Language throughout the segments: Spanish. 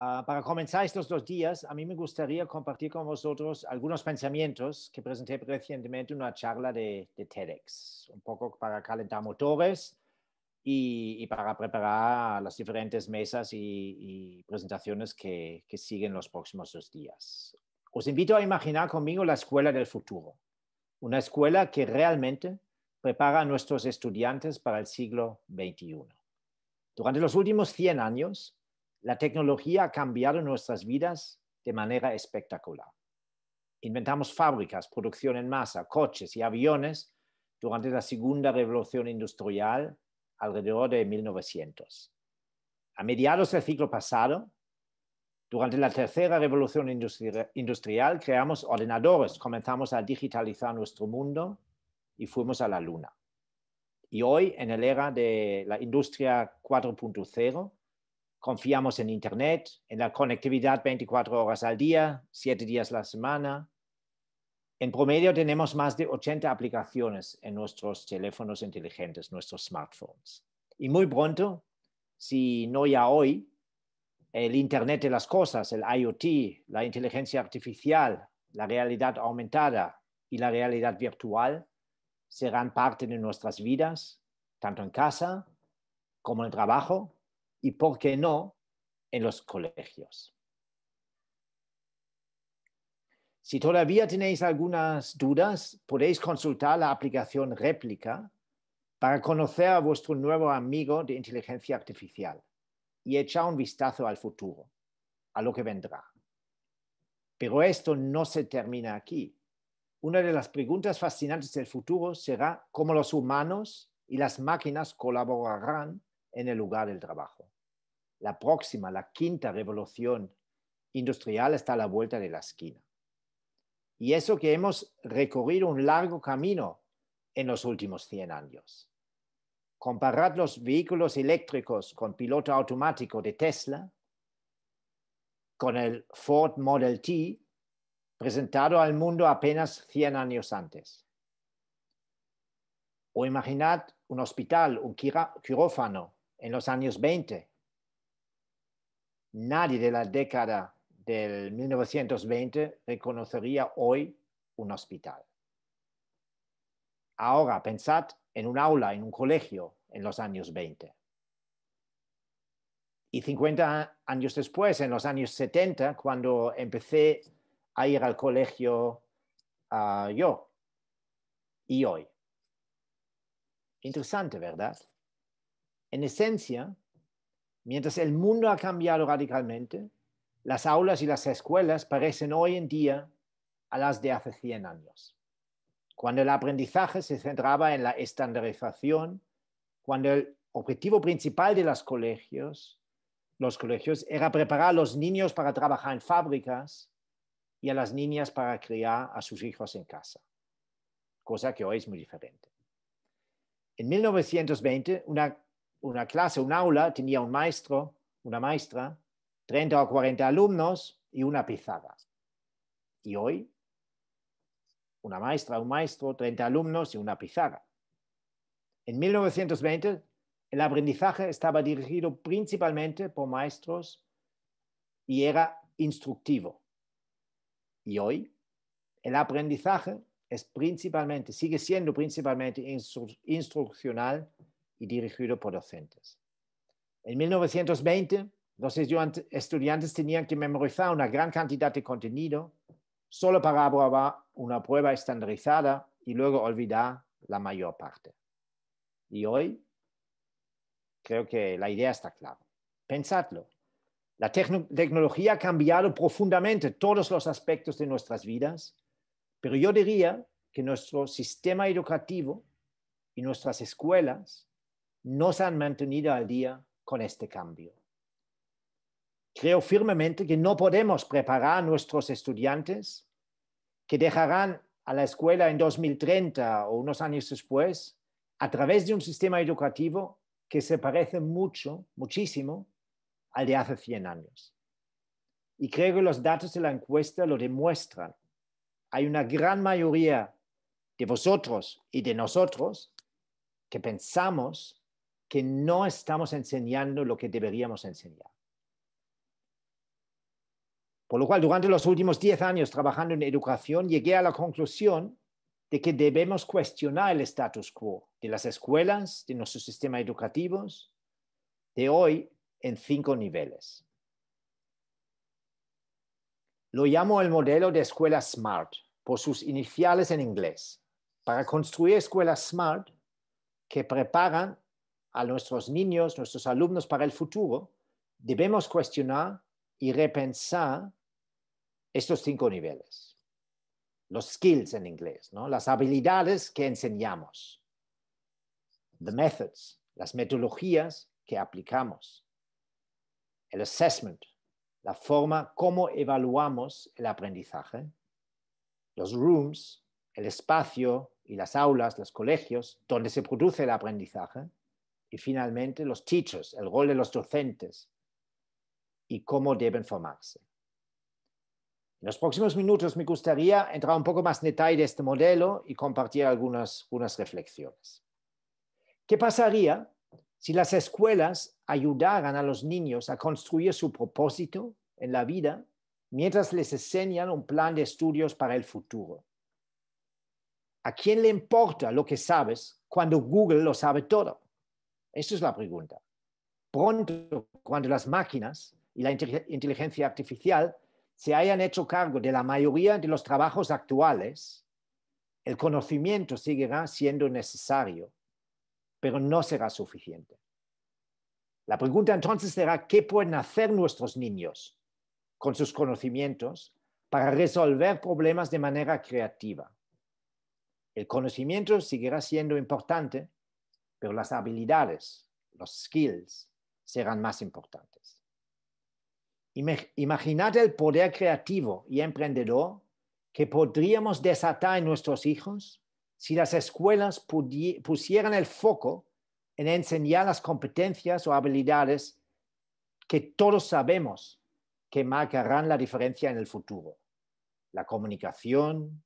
Ah, para comenzar estos dos días, a mí me gustaría compartir con vosotros algunos pensamientos que presenté recientemente en una charla de, TEDx, un poco para calentar motores y, para preparar las diferentes mesas y, presentaciones que, que, siguen los próximos dos días. Os invito a imaginar conmigo la escuela del futuro, una escuela que realmente prepara a nuestros estudiantes para el siglo XXI. Durante los últimos 100 años, la tecnología ha cambiado nuestras vidas de manera espectacular. Inventamos fábricas, producción en masa, coches y aviones durante la segunda revolución industrial alrededor de 1900. A mediados del siglo pasado, durante la tercera revolución industrial, creamos ordenadores, comenzamos a digitalizar nuestro mundo y fuimos a la luna. Y hoy, en el era de la industria 4.0, Confiamos en Internet, en la conectividad 24 horas al día, 7 días a la semana. En promedio tenemos más de 80 aplicaciones en nuestros teléfonos inteligentes, nuestros smartphones. Y muy pronto, si no ya hoy, el Internet de las Cosas, el IoT, la inteligencia artificial, la realidad aumentada y la realidad virtual serán parte de nuestras vidas, tanto en casa como en el trabajo y, ¿por qué no?, en los colegios. Si todavía tenéis algunas dudas, podéis consultar la aplicación Réplica para conocer a vuestro nuevo amigo de inteligencia artificial y echar un vistazo al futuro, a lo que vendrá. Pero esto no se termina aquí. Una de las preguntas fascinantes del futuro será cómo los humanos y las máquinas colaborarán en el lugar del trabajo. La próxima, la quinta revolución industrial está a la vuelta de la esquina. Y eso que hemos recorrido un largo camino en los últimos 100 años. Comparad los vehículos eléctricos con piloto automático de Tesla, con el Ford Model T, presentado al mundo apenas 100 años antes. O imaginad un hospital, un quirófano, en los años 20. Nadie de la década del 1920 reconocería hoy un hospital. Ahora pensad en un aula, en un colegio en los años 20. Y 50 años después, en los años 70, cuando empecé a ir al colegio ah, yo y hoy. Interesante, ¿verdad? en esencia, mientras el mundo ha cambiado radicalmente, las aulas y las escuelas parecen hoy en día a las de hace 100 años, cuando el aprendizaje se centraba en la estandarización, cuando el objetivo principal de los colegios, los colegios era preparar a los niños para trabajar en fábricas y a las niñas para criar a sus hijos en casa, cosa que hoy es muy diferente. En 1920, una una clase, un aula, tenía un maestro, una maestra, 30 o 40 alumnos y una pizarra. Y hoy, una maestra, un maestro, 30 alumnos y una pizarra. En 1920, el aprendizaje estaba dirigido principalmente por maestros y era instructivo. Y hoy, el aprendizaje es principalmente, sigue siendo principalmente instruccional y dirigido por docentes. En 1920, los estudiantes tenían que memorizar una gran cantidad de contenido solo para aprobar una prueba estandarizada y luego olvidar la mayor parte. Y hoy creo que la idea está clara. Pensadlo. La tecnología ha cambiado profundamente todos los aspectos de nuestras vidas, pero yo diría que nuestro sistema educativo y nuestras escuelas no se han mantenido al día con este cambio. Creo firmemente que no podemos preparar a nuestros estudiantes que dejarán a la escuela en 2030 o unos años después a través de un sistema educativo que se parece mucho, muchísimo, al de hace 100 años. Y creo que los datos de la encuesta lo demuestran. Hay una gran mayoría de vosotros y de nosotros que pensamos que no estamos enseñando lo que deberíamos enseñar. Por lo cual, durante los últimos 10 años trabajando en educación, llegué a la conclusión de que debemos cuestionar el status quo de las escuelas, de nuestro sistema educativo, de hoy en cinco niveles. Lo llamo el modelo de escuela SMART, por sus iniciales en inglés, para construir escuelas SMART que preparan a nuestros niños, nuestros alumnos para el futuro, debemos cuestionar y repensar estos cinco niveles. Los skills en inglés, ¿no? las habilidades que enseñamos. The methods, las metodologías que aplicamos. El assessment, la forma como evaluamos el aprendizaje. Los rooms, el espacio y las aulas, los colegios, donde se produce el aprendizaje y finalmente, los teachers, el rol de los docentes y cómo deben formarse. En los próximos minutos me gustaría entrar un poco más en detalle de este modelo y compartir algunas, algunas reflexiones. ¿Qué pasaría si las escuelas ayudaran a los niños a construir su propósito en la vida mientras les enseñan un plan de estudios para el futuro? ¿A quién le importa lo que sabes cuando Google lo sabe todo? Esa es la pregunta. Pronto, cuando las máquinas y la inteligencia artificial se hayan hecho cargo de la mayoría de los trabajos actuales, el conocimiento seguirá siendo necesario, pero no será suficiente. La pregunta entonces será, ¿qué pueden hacer nuestros niños con sus conocimientos para resolver problemas de manera creativa? El conocimiento seguirá siendo importante, pero las habilidades, los skills, serán más importantes. Imaginad el poder creativo y emprendedor que podríamos desatar en nuestros hijos si las escuelas pusieran el foco en enseñar las competencias o habilidades que todos sabemos que marcarán la diferencia en el futuro. La comunicación,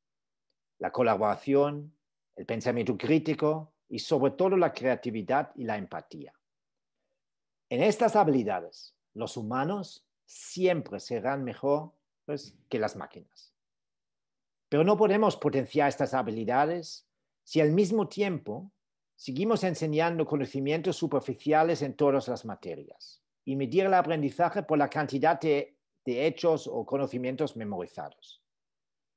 la colaboración, el pensamiento crítico, y sobre todo la creatividad y la empatía. En estas habilidades, los humanos siempre serán mejor pues, que las máquinas. Pero no podemos potenciar estas habilidades si al mismo tiempo seguimos enseñando conocimientos superficiales en todas las materias y medir el aprendizaje por la cantidad de hechos o conocimientos memorizados.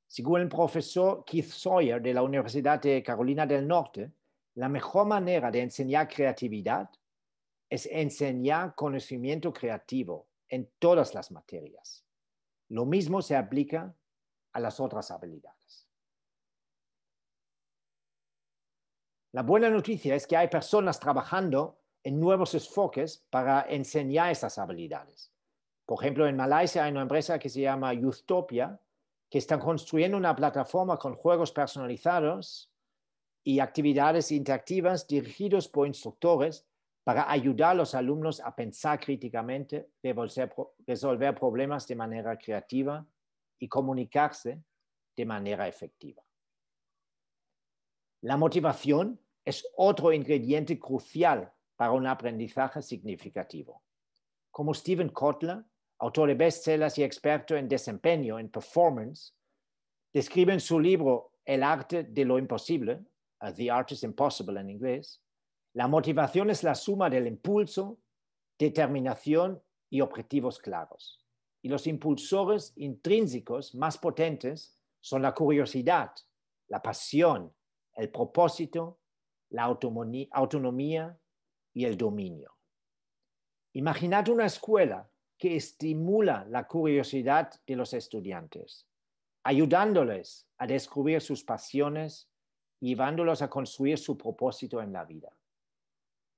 Según el profesor Keith Sawyer de la Universidad de Carolina del Norte, la mejor manera de enseñar creatividad es enseñar conocimiento creativo en todas las materias. Lo mismo se aplica a las otras habilidades. La buena noticia es que hay personas trabajando en nuevos enfoques para enseñar esas habilidades. Por ejemplo, en Malasia hay una empresa que se llama Youthtopia, que está construyendo una plataforma con juegos personalizados y actividades interactivas dirigidos por instructores para ayudar a los alumnos a pensar críticamente, resolver problemas de manera creativa y comunicarse de manera efectiva. La motivación es otro ingrediente crucial para un aprendizaje significativo. Como Steven Kotler, autor de bestsellers y experto en desempeño, en performance, describe en su libro El arte de lo imposible, The Art Impossible en inglés, la motivación es la suma del impulso, determinación y objetivos claros. Y los impulsores intrínsecos más potentes son la curiosidad, la pasión, el propósito, la autonomía y el dominio. Imaginad una escuela que estimula la curiosidad de los estudiantes, ayudándoles a descubrir sus pasiones llevándolos a construir su propósito en la vida.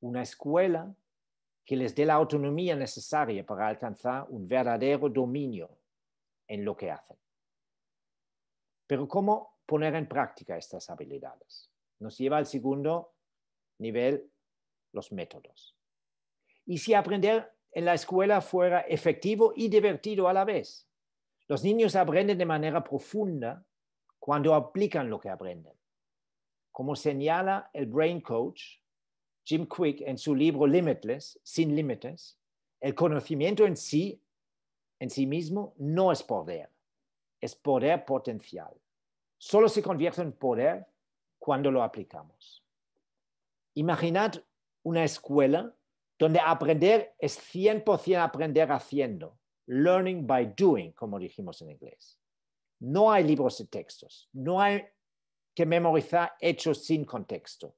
Una escuela que les dé la autonomía necesaria para alcanzar un verdadero dominio en lo que hacen. Pero ¿cómo poner en práctica estas habilidades? Nos lleva al segundo nivel, los métodos. Y si aprender en la escuela fuera efectivo y divertido a la vez, los niños aprenden de manera profunda cuando aplican lo que aprenden como señala el brain coach Jim Quick en su libro Limitless, Sin Límites, el conocimiento en sí, en sí mismo, no es poder, es poder potencial. Solo se convierte en poder cuando lo aplicamos. Imaginad una escuela donde aprender es 100% aprender haciendo, learning by doing, como dijimos en inglés. No hay libros y textos, no hay que memorizar hechos sin contexto,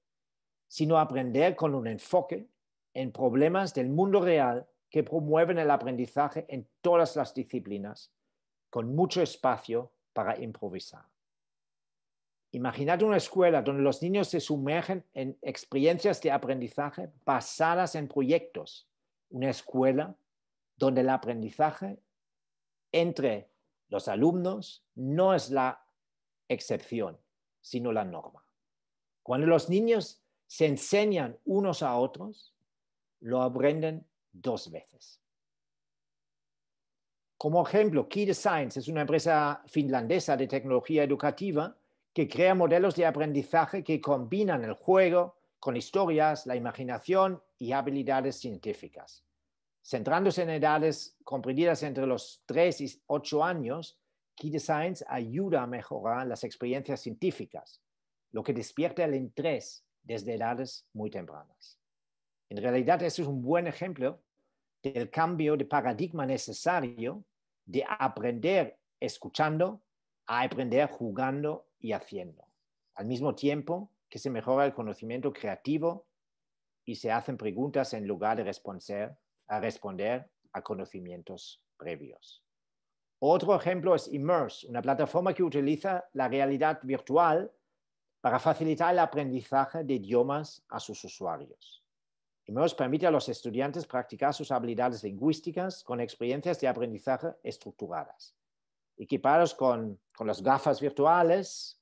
sino aprender con un enfoque en problemas del mundo real que promueven el aprendizaje en todas las disciplinas, con mucho espacio para improvisar. Imaginad una escuela donde los niños se sumergen en experiencias de aprendizaje basadas en proyectos. Una escuela donde el aprendizaje entre los alumnos no es la excepción, sino la norma. Cuando los niños se enseñan unos a otros, lo aprenden dos veces. Como ejemplo, Key Designs es una empresa finlandesa de tecnología educativa que crea modelos de aprendizaje que combinan el juego con historias, la imaginación y habilidades científicas. Centrándose en edades comprendidas entre los 3 y 8 años, Key Designs ayuda a mejorar las experiencias científicas, lo que despierta el interés desde edades muy tempranas. En realidad, este es un buen ejemplo del cambio de paradigma necesario de aprender escuchando a aprender jugando y haciendo, al mismo tiempo que se mejora el conocimiento creativo y se hacen preguntas en lugar de responder a, responder a conocimientos previos. Otro ejemplo es Immerse, una plataforma que utiliza la realidad virtual para facilitar el aprendizaje de idiomas a sus usuarios. Immerse permite a los estudiantes practicar sus habilidades lingüísticas con experiencias de aprendizaje estructuradas. Equipados con, las gafas virtuales,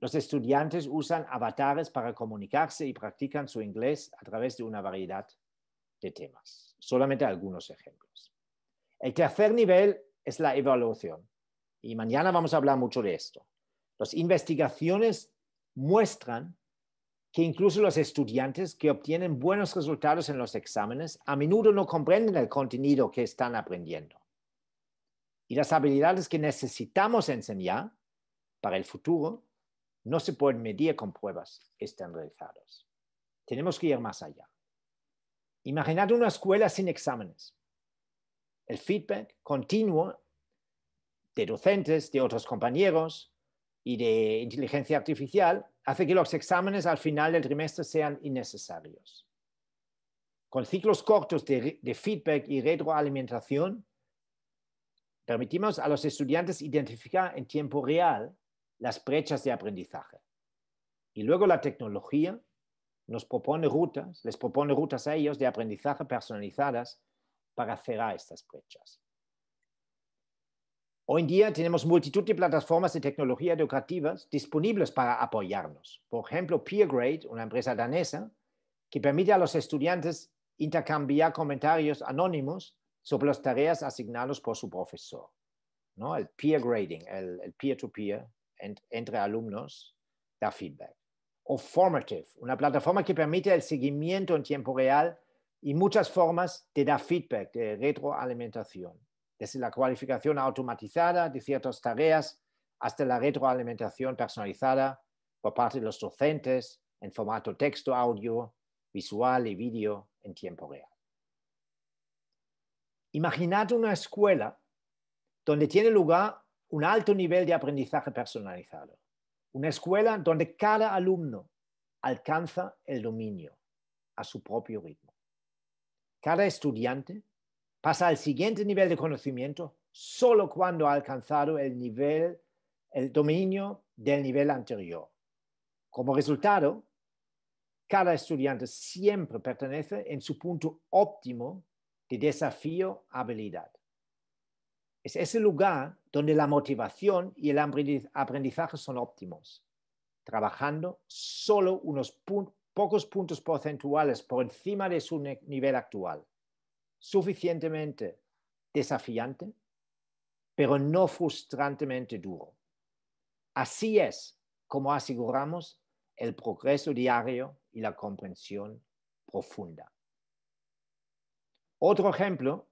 los estudiantes usan avatares para comunicarse y practican su inglés a través de una variedad de temas. Solamente algunos ejemplos. El tercer nivel es la evaluación. Y mañana vamos a hablar mucho de esto. Las investigaciones muestran que incluso los estudiantes que obtienen buenos resultados en los exámenes a menudo no comprenden el contenido que están aprendiendo. Y las habilidades que necesitamos enseñar para el futuro no se pueden medir con pruebas estandarizadas. Tenemos que ir más allá. Imaginad una escuela sin exámenes el feedback continuo de docentes, de otros compañeros y de inteligencia artificial hace que los exámenes al final del trimestre sean innecesarios. Con ciclos cortos de, feedback y retroalimentación, permitimos a los estudiantes identificar en tiempo real las brechas de aprendizaje. Y luego la tecnología nos propone rutas, les propone rutas a ellos de aprendizaje personalizadas para cerrar estas brechas. Hoy en día tenemos multitud de plataformas de tecnología educativas disponibles para apoyarnos. Por ejemplo, PeerGrade, una empresa danesa, que permite a los estudiantes intercambiar comentarios anónimos sobre las tareas asignadas por su profesor. ¿No? El peer grading, el peer-to-peer entre alumnos, da feedback. O Formative, una plataforma que permite el seguimiento en tiempo real y muchas formas de da feedback, de retroalimentación, desde la cualificación automatizada de ciertas tareas hasta la retroalimentación personalizada por parte de los docentes en formato texto, audio, visual y vídeo en tiempo real. Imaginad una escuela donde tiene lugar un alto nivel de aprendizaje personalizado, una escuela donde cada alumno alcanza el dominio a su propio ritmo. Cada estudiante pasa al siguiente nivel de conocimiento solo cuando ha alcanzado el nivel, el dominio del nivel anterior. Como resultado, cada estudiante siempre pertenece en su punto óptimo de desafío-habilidad. Es ese lugar donde la motivación y el aprendizaje son óptimos, trabajando solo unos, puntos pocos puntos porcentuales por encima de su nivel actual, suficientemente desafiante, pero no frustrantemente duro. Así es como aseguramos el progreso diario y la comprensión profunda. Otro ejemplo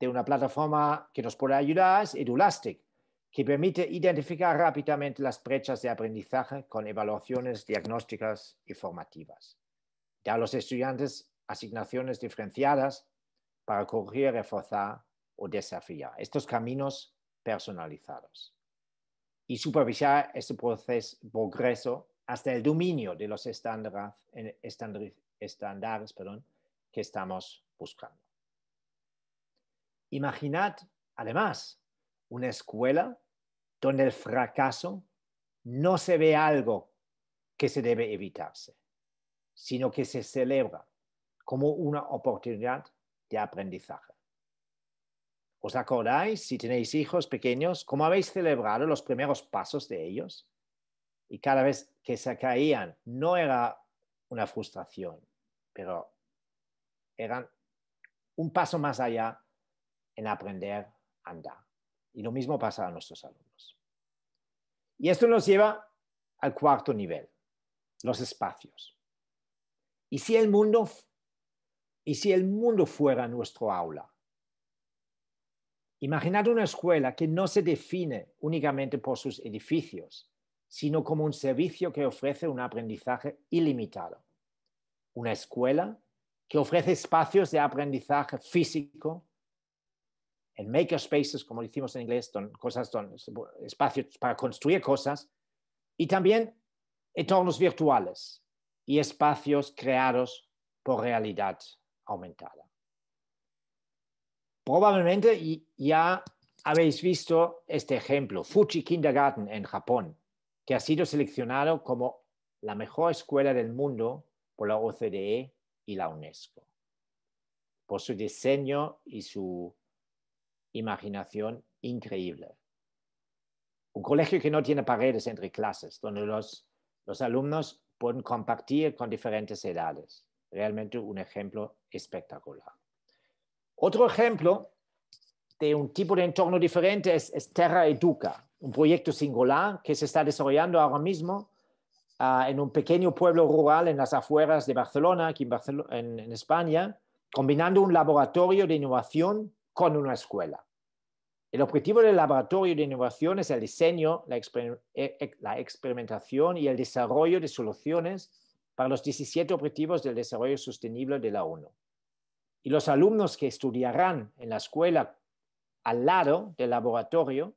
de una plataforma que nos puede ayudar es Edulastic, que permite identificar rápidamente las brechas de aprendizaje con evaluaciones diagnósticas y formativas. Da a los estudiantes asignaciones diferenciadas para corregir, reforzar o desafiar estos caminos personalizados y supervisar ese proceso, progreso hasta el dominio de los estándares, que estamos buscando. Imaginad, además, una escuela donde el fracaso no se ve algo que se debe evitarse, sino que se celebra como una oportunidad de aprendizaje. ¿Os acordáis, si tenéis hijos pequeños, cómo habéis celebrado los primeros pasos de ellos? Y cada vez que se caían, no era una frustración, pero eran un paso más allá en aprender a andar. Y lo mismo pasa a nuestros alumnos. Y esto nos lleva al cuarto nivel, los espacios. ¿Y si el mundo, y si el mundo fuera nuestro aula? Imaginad una escuela que no se define únicamente por sus edificios, sino como un servicio que ofrece un aprendizaje ilimitado. Una escuela que ofrece espacios de aprendizaje físico, en makerspaces, como decimos en inglés, son cosas espacios para construir cosas, y también entornos virtuales y espacios creados por realidad aumentada. Probablemente ya habéis visto este ejemplo, Fuji Kindergarten en Japón, que ha sido seleccionado como la mejor escuela del mundo por la OCDE y la UNESCO, por su diseño y su imaginación increíble. Un colegio que no tiene paredes entre clases, donde los, los alumnos pueden compartir con diferentes edades. Realmente un ejemplo espectacular. Otro ejemplo de un tipo de entorno diferente es, Terra Educa, un proyecto singular que se está desarrollando ahora mismo ah, en un pequeño pueblo rural en las afueras de Barcelona, aquí en España, combinando un laboratorio de innovación con una escuela. El objetivo del laboratorio de innovación es el diseño, la, e-, e-, experimentación y el desarrollo de soluciones para los 17 objetivos del desarrollo sostenible de la ONU. Y los alumnos que estudiarán en la escuela al lado del laboratorio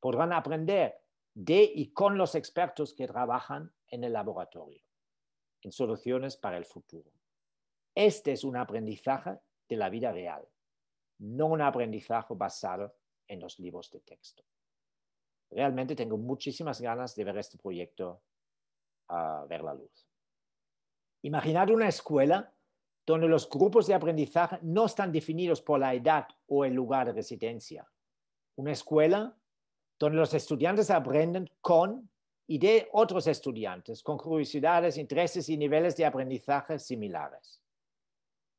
podrán aprender de y con los expertos que trabajan en el laboratorio en soluciones para el futuro. Este es un aprendizaje de la vida real, no un aprendizaje basado en los libros de texto. Realmente tengo muchísimas ganas de ver este proyecto a ver la luz. Imaginad una escuela donde los grupos de aprendizaje no están definidos por la edad o el lugar de residencia. Una escuela donde los estudiantes aprenden con y de otros estudiantes con curiosidades, intereses y niveles de aprendizaje similares.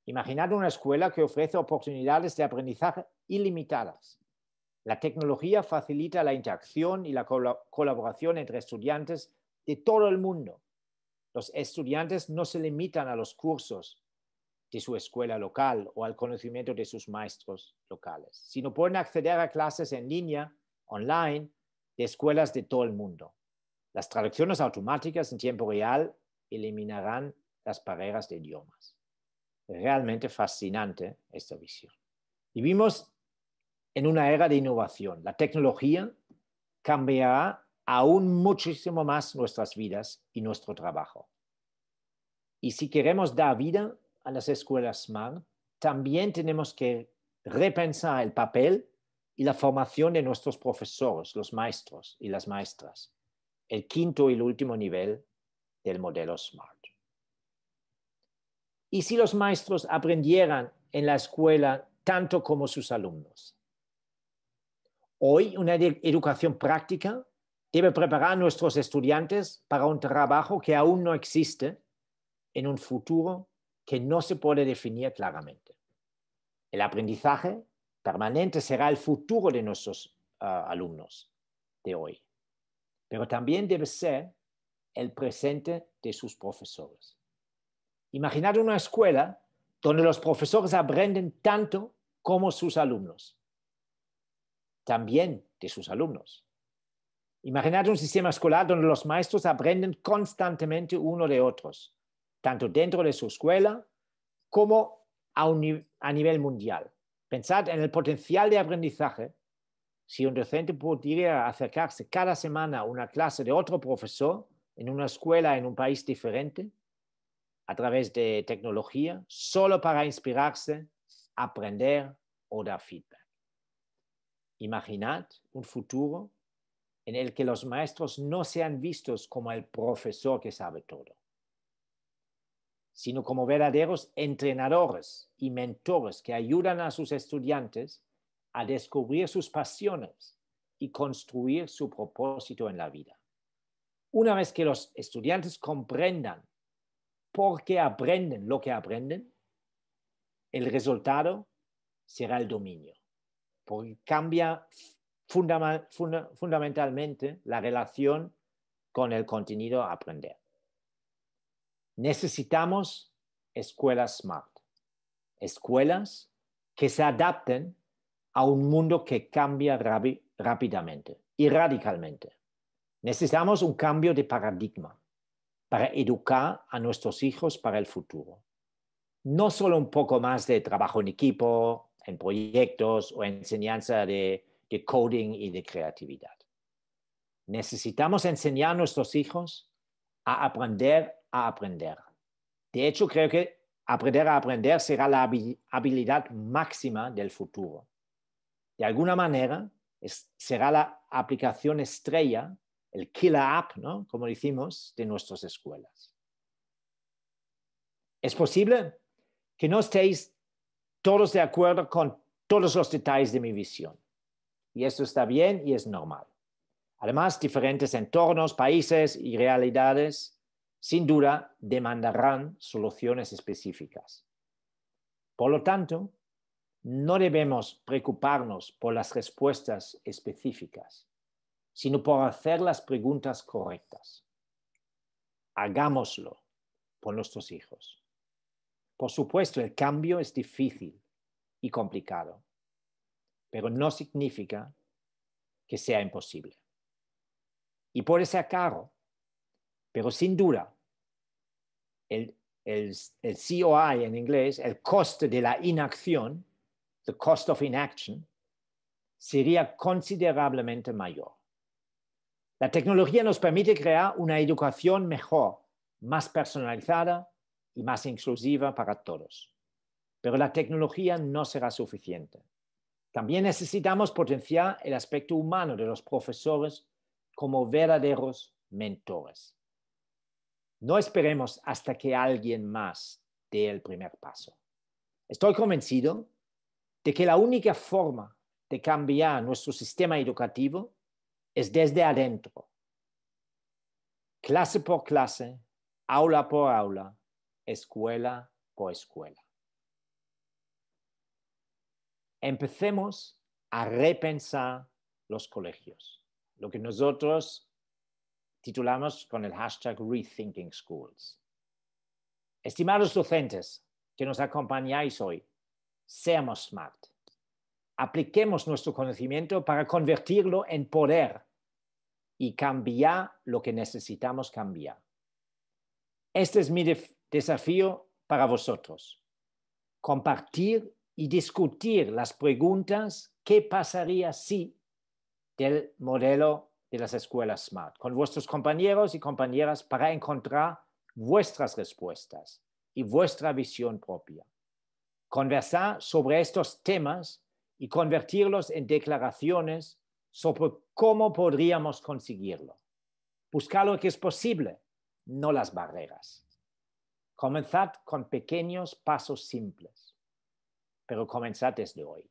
Imaginad una escuela que ofrece oportunidades de aprendizaje ilimitadas, la tecnología facilita la interacción y la colaboración entre estudiantes de todo el mundo. Los estudiantes no se limitan a los cursos de su escuela local o al conocimiento de sus maestros locales, sino pueden acceder a clases en línea, online, de escuelas de todo el mundo. Las traducciones automáticas en tiempo real eliminarán las barreras de idiomas. Realmente fascinante esta visión. Y vimos en una era de innovación. La tecnología cambiará aún muchísimo más nuestras vidas y nuestro trabajo. Y si queremos dar vida a las escuelas SMART, también tenemos que repensar el papel y la formación de nuestros profesores, los maestros y las maestras, el quinto y último nivel del modelo SMART. ¿Y si los maestros aprendieran en la escuela tanto como sus alumnos? Hoy una educación práctica debe preparar a nuestros estudiantes para un trabajo que aún no existe en un futuro que no se puede definir claramente. El aprendizaje permanente será el futuro de nuestros ah, alumnos de hoy, pero también debe ser el presente de sus profesores. Imaginar una escuela donde los profesores aprenden tanto como sus alumnos también de sus alumnos. Imaginad un sistema escolar donde los maestros aprenden constantemente uno de otros, tanto dentro de su escuela como a, a nivel mundial. Pensad en el potencial de aprendizaje si un docente pudiera acercarse cada semana a una clase de otro profesor en una escuela en un país diferente a través de tecnología, solo para inspirarse, aprender o dar feedback. Imaginad un futuro en el que los maestros no sean vistos como el profesor que sabe todo, sino como verdaderos entrenadores y mentores que ayudan a sus estudiantes a descubrir sus pasiones y construir su propósito en la vida. Una vez que los estudiantes comprendan por qué aprenden lo que aprenden, el resultado será el dominio porque cambia fundamentalmente la relación con el contenido a aprender. Necesitamos escuelas smart, escuelas que se adapten a un mundo que cambia rápidamente y radicalmente. Necesitamos un cambio de paradigma para educar a nuestros hijos para el futuro. No solo un poco más de trabajo en equipo, en proyectos o enseñanza de, coding y de creatividad. Necesitamos enseñar a nuestros hijos a aprender a aprender. De hecho, creo que aprender a aprender será la habilidad máxima del futuro. De alguna manera, será la aplicación estrella, el killer app, ¿no? como decimos, de nuestras escuelas. Es posible que no estéis todos de acuerdo con todos los detalles de mi visión. Y eso está bien y es normal. Además, diferentes entornos, países y realidades sin duda demandarán soluciones específicas. Por lo tanto, no debemos preocuparnos por las respuestas específicas, sino por hacer las preguntas correctas. Hagámoslo por nuestros hijos. Por supuesto, el cambio es difícil y complicado, pero no significa que sea imposible. Y por ese caro, pero sin duda, el, el, el COI en inglés, el coste de la inacción, the cost of inaction, sería considerablemente mayor. La tecnología nos permite crear una educación mejor, más personalizada, y más inclusiva para todos. Pero la tecnología no será suficiente. También necesitamos potenciar el aspecto humano de los profesores como verdaderos mentores. No esperemos hasta que alguien más dé el primer paso. Estoy convencido de que la única forma de cambiar nuestro sistema educativo es desde adentro, clase por clase, aula por aula, escuela por escuela. Empecemos a repensar los colegios, lo que nosotros titulamos con el hashtag Rethinking Schools. Estimados docentes que nos acompañáis hoy, seamos smart. Apliquemos nuestro conocimiento para convertirlo en poder y cambiar lo que necesitamos cambiar. Este es mi, desafío para vosotros. Compartir y discutir las preguntas qué pasaría si del modelo de las escuelas SMART con vuestros compañeros y compañeras para encontrar vuestras respuestas y vuestra visión propia. Conversar sobre estos temas y convertirlos en declaraciones sobre cómo podríamos conseguirlo. Buscar lo que es posible, no las barreras. Comenzad con pequeños pasos simples, pero comenzad desde hoy.